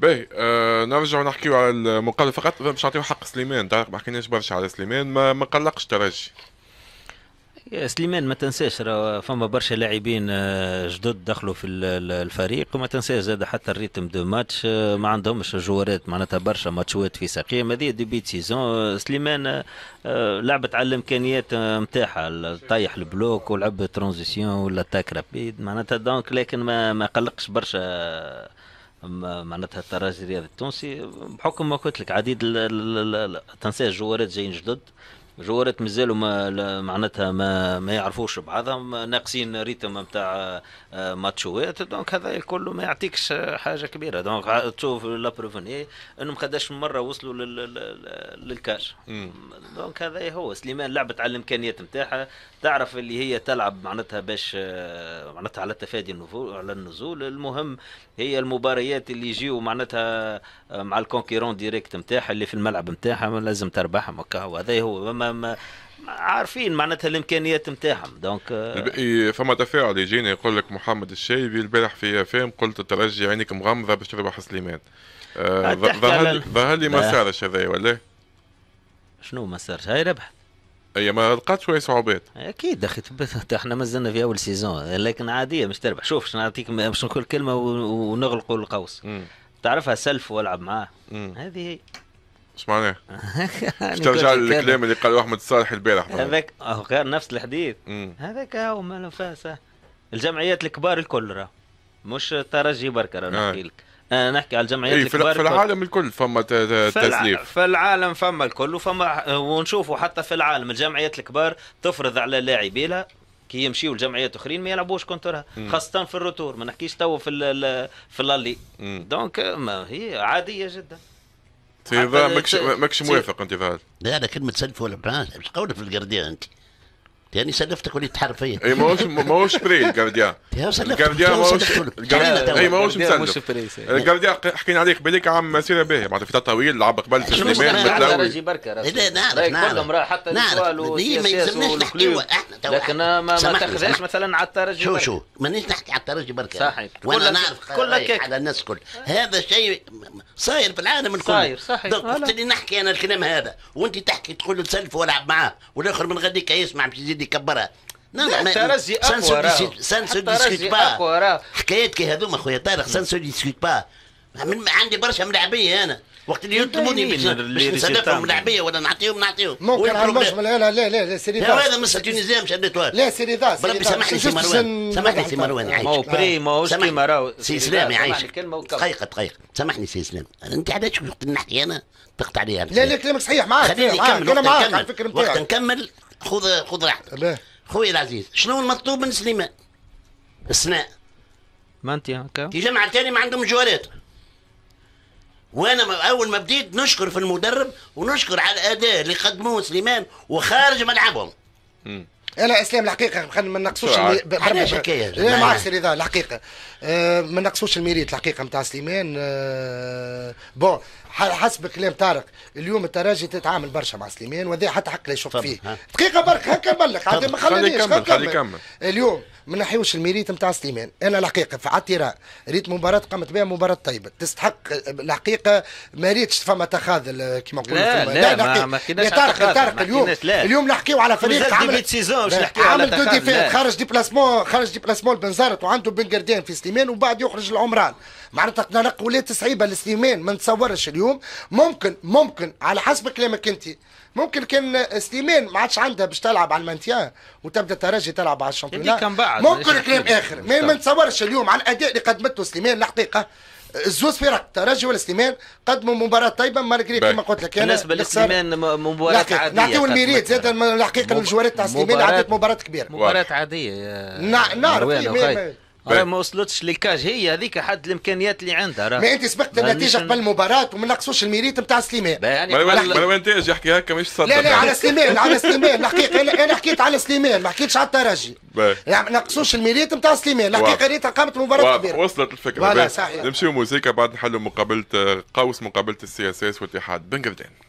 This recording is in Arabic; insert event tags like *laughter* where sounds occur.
باهي آه نرجعوا نحكيو على المقابله فقط باش نعطيو حق سليمان تعرف ما حكيناش برشا على سليمان ما, ما قلقش ترجي يا سليمان ما تنساش فما برشا لاعبين آه، جدد دخلوا في الفريق وما تنساش زاد حتى الريتم دو ماتش آه، ما عندهمش جوارات معناتها برشا ماتشوات في ساقيهم هذه ديبي سيزون آه، سليمان لعبت على الامكانيات نتاعها طيح البلوك ولعب ترانزيسيون ولا تاك رابيد معناتها دونك لكن ما ما قلقش برشا معناتها الترجي الرياضي التونسي بحكم ما قلت لك عديد التنسيق الجوارات جايين جدد جوارات مازالوا ما معناتها ما ما يعرفوش بعضهم ناقصين ريتم نتاع آه، ماتشوات دونك هذا كله ما يعطيكش حاجه كبيره دونك تشوف لابروفوني إيه، انهم قداش من مره وصلوا للكاش دونك هذا هو سليمان لعبت على الامكانيات نتاعها تعرف اللي هي تلعب معناتها باش آه، معناتها على تفادي النزول على النزول المهم هي المباريات اللي يجيو معناتها آه، مع الكونكيرون ديريكت نتاعها اللي في الملعب نتاعها لازم تربحهم هكا وهذا هو ما عارفين معناتها الامكانيات نتاعهم دونك فما تفاعل يجينا يقول لك محمد الشايبي البارح في فام قلت الترجي عينك مغمضه باش تربح سليمان ظهر آه، لي ما صارش هذايا ولا شنو ما صارش هاي ربح اي ما لقات شويه صعوبات اكيد اخي *laughs* احنا مازلنا في اول سيزون لكن عاديه مش تربح شوف باش نعطيك باش نقول كلمه ونغلقوا القوس تعرفها سلف والعب معاه هذه هي ايش معناه؟ ترجع للكلام اللي قاله احمد صالح البارح هذاك غير نفس الحديث هذاك هو منافسه الجمعيات الكبار الكل راه مش ترجي برك راه آه. نحكي لك انا آه، نحكي على الجمعيات إيه، الكبار في العالم الكل فما تسليف في العالم فما الكل وفما آه، ونشوفوا حتى في العالم الجمعيات الكبار تفرض على لاعبيها كي يمشيوا لجمعيات اخرين ما يلعبوش كونترها خاصه في الروتور ما نحكيش تو في في اللي دونك ما هي عاديه جدا ماكش ماكش موافق انت في هذا لا لا كلمه سلف ولا ايش قولك في القرديه انت تاني سلفتك وليد حرفيا اي ماهوش ماهوش بري الجارديان الجارديان ماهوش اي ماهوش مسلف الجارديان إيه، حكينا عليك بالك عام مسيره باهيه معناتها في طويل لعب قبل في سليمان راجي إيه، نعرف نعرف نعرف حتى نعرف ما يلزمناش نحكيو احنا لكن ما تاخذهاش مثلا على الترجي شو شو مانيش نحكي على الترجي بركه صحيح ولا نعرف على الناس الكل هذا شيء صاير في العالم الكل صاير صحيح وقت اللي نحكي انا الكلام هذا وانت تحكي تقول له تسلف والعب معاه والاخر من غديك يسمع باش يزيد يريد كبرها نعم، لا لا ترزي اقوى راهو سان ديسكوت با حكايتك هذوما خويا طارق سانسو سو ديسكوت با من عندي برشا ملاعبيه انا وقت اللي إيه، يطلبوني باش نصدقهم ملاعبيه ولا نعطيهم نعطيهم ممكن على المجمل لا لا لا لا سيري هذا مصر تونسيه مش اديتوها لا سيري ذا بربي سامحني سي مروان سامحني سي مروان عايش ما آه. بري ما كيما راهو سي اسلام يعيشك دقيقه دقيقه سامحني سي اسلام انت علاش وقت نحكي انا تقطع علي لا لا كلامك صحيح معاك خليني نكمل معاك الفكر نتاعك وقت نكمل خذ خذ راحتك لا خويا العزيز شنو المطلوب من سليمان السناء ما انت هكا في جمعة الثاني ما عندهم جوالات وانا اول ما بديت نشكر في المدرب ونشكر على الاداء اللي قدموه سليمان وخارج ملعبهم انا اسلام الحقيقه خلينا ما نقصوش علاش لا ما سي رضا الحقيقه آه، ما نقصوش الميريت الحقيقه نتاع سليمان آه، بون حسب كلام طارق اليوم التراجي تتعامل برشا مع سليمان وهذا حتى حق لا يشوف فيه دقيقه برك هكا بلغ ما خلانيش خلي يكمل اليوم ما نحيوش الميريت نتاع سليمان انا الحقيقه في عطيره ريت مباراه قامت بها مباراه طيبه تستحق الحقيقه ما ريتش فما تخاذل آه، كما نقولوا لا لا, لا ما, ما كناش طارق طارق اليوم اليوم نحكيو على فريق عامل عمل سيزون عمل دو ديفير خرج ديبلاسمون خرج ديبلاسمون بنزرت وعنده بن في سليمان وبعد يخرج العمران معناتها نلقى ولات صعيبه لسليمان ما نتصورش اليوم ممكن ممكن على حسب كلامك انت ممكن كان سليمان ما عادش عندها باش تلعب على المانتيان وتبدا ترجي تلعب على الشامبيونات ممكن كلام اخر ما نتصورش اليوم على الاداء اللي قدمته سليمان الحقيقه الزوز في رقت ترجي والسليمان قدموا مباراة طيبة مارغريت كما قلت لك أنا بالنسبة لسليمان مباراة عادية نعطيو الميريت زاد الحقيقة الجوارات تاع سليمان عدت مباراة كبيرة مباراة عادية نعرف راه ما وصلتش لكاج هي هذيك حد الامكانيات اللي عندها راه ما انت سبقت النتيجه قبل المباراه وما نقصوش الميريت نتاع سليمان يعني ما انت يحكي هكا مش صدق لا لا على سليمان على سليمان الحقيقه انا انا حكيت على سليمان ما حكيتش على الترجي ما نقصوش الميريت نتاع سليمان الحقيقه ريت قامت مباراه كبيره وصلت الفكره صحيح نمشيو موسيقى بعد نحلوا مقابله قوس مقابله السي اس اس والاتحاد بن